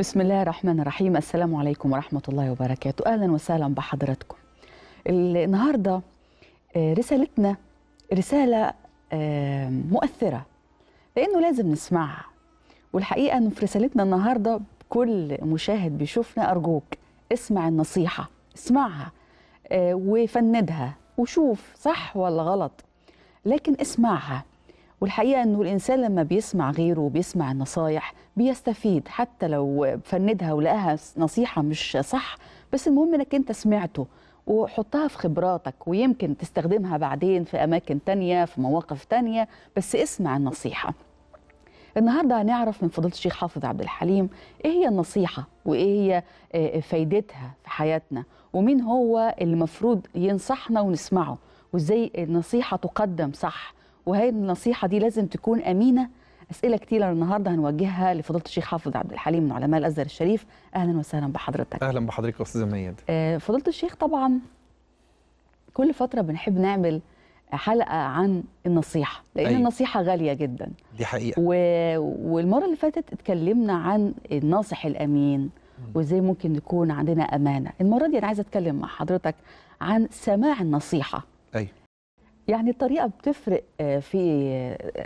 بسم الله الرحمن الرحيم السلام عليكم ورحمة الله وبركاته أهلا وسهلا بحضراتكم النهاردة آه، رسالتنا رسالة آه، مؤثرة لأنه لازم نسمعها والحقيقة أنه في رسالتنا النهاردة كل مشاهد بيشوفنا أرجوك اسمع النصيحة اسمعها آه، وفندها وشوف صح ولا غلط لكن اسمعها والحقيقه انه الانسان لما بيسمع غيره وبيسمع النصايح بيستفيد حتى لو فندها ولقاها نصيحه مش صح بس المهم انك انت سمعته وحطها في خبراتك ويمكن تستخدمها بعدين في اماكن تانية في مواقف تانية بس اسمع النصيحه النهارده هنعرف من فضيله الشيخ حافظ عبد الحليم ايه هي النصيحه وايه هي آه، فايدتها في حياتنا ومين هو اللي المفروض ينصحنا ونسمعه وازاي النصيحه تقدم صح وهي النصيحه دي لازم تكون امينه اسئله كتيره النهارده هنوجهها لفضيله الشيخ حافظ عبد الحليم من علماء الازهر الشريف اهلا وسهلا بحضرتك اهلا بحضرتك يا استاذه مياد آه، فضيله الشيخ طبعا كل فتره بنحب نعمل حلقه عن النصيحه لان أيوة. النصيحه غاليه جدا دي حقيقه و... والمره اللي فاتت اتكلمنا عن الناصح الامين وازاي ممكن نكون عندنا امانه المره دي انا عايزه اتكلم مع حضرتك عن سماع النصيحه أيوة. يعني الطريقه بتفرق آه، في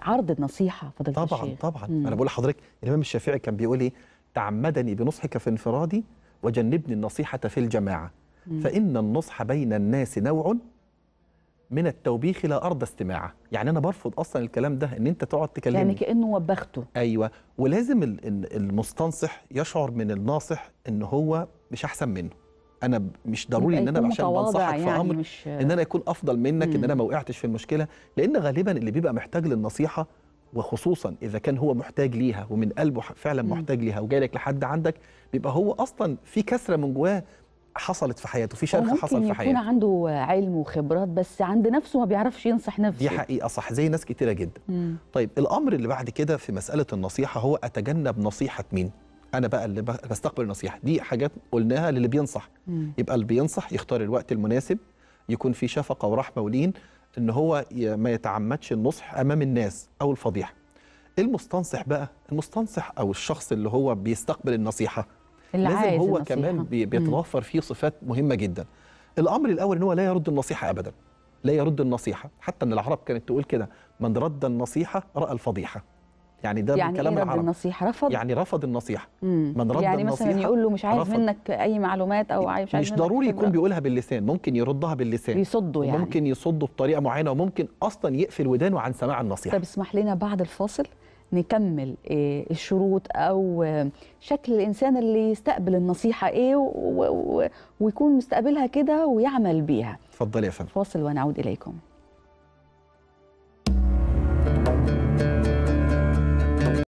عرض النصيحه فضلت طبعا الشيخ. طبعا مم. انا بقول لحضرتك الامام الشافعي كان بيقول ايه تعمدني بنصحك في انفرادي وجنبني النصيحه في الجماعه مم. فان النصح بين الناس نوع من التوبيخ لا ارضى استماعه يعني انا برفض اصلا الكلام ده ان انت تقعد تكلمني يعني كانه وبخته ايوه ولازم المستنصح يشعر من الناصح ان هو مش احسن منه انا مش ضروري ان انا عشان بنصحك في يعني امر ان انا يكون افضل منك مم. ان انا ما وقعتش في المشكله لان غالبا اللي بيبقى محتاج للنصيحه وخصوصا اذا كان هو محتاج ليها ومن قلبه فعلا مم. محتاج ليها وجاي لك لحد عندك بيبقى هو اصلا في كسره من جواه حصلت في حياته في شرخ حصل في حياته ممكن يكون عنده علم وخبرات بس عند نفسه ما بيعرفش ينصح نفسه دي حقيقه صح زي ناس كتيره جدا مم. طيب الامر اللي بعد كده في مساله النصيحه هو اتجنب نصيحه مين انا بقى اللي بستقبل النصيحه دي حاجات قلناها للي بينصح مم. يبقى اللي بينصح يختار الوقت المناسب يكون في شفقه ورحمه ولين ان هو ما يتعمدش النصح امام الناس او الفضيحه المستنصح بقى المستنصح او الشخص اللي هو بيستقبل النصيحه اللي لازم هو النصيحة. كمان بيتوفر فيه صفات مهمه جدا الامر الاول ان هو لا يرد النصيحه ابدا لا يرد النصيحه حتى ان العرب كانت تقول كده من رد النصيحه راى الفضيحه يعني ده يعني من إيه كلام إيه رفض العرب النصيحه رفض يعني رفض النصيحه مم. من رد يعني النصيحه يعني مثلا يقول له مش عايز رفض. منك اي معلومات او مش عايز مش ضروري يكون بيقولها باللسان ممكن يردها باللسان يصده يعني ممكن يصده بطريقه معينه وممكن اصلا يقفل ودانه عن سماع النصيحه طب اسمح لنا بعد الفاصل نكمل آه، الشروط او آه، شكل الانسان اللي يستقبل النصيحه ايه ويكون مستقبلها كده ويعمل بيها اتفضلي يا فندم فاصل ونعود اليكم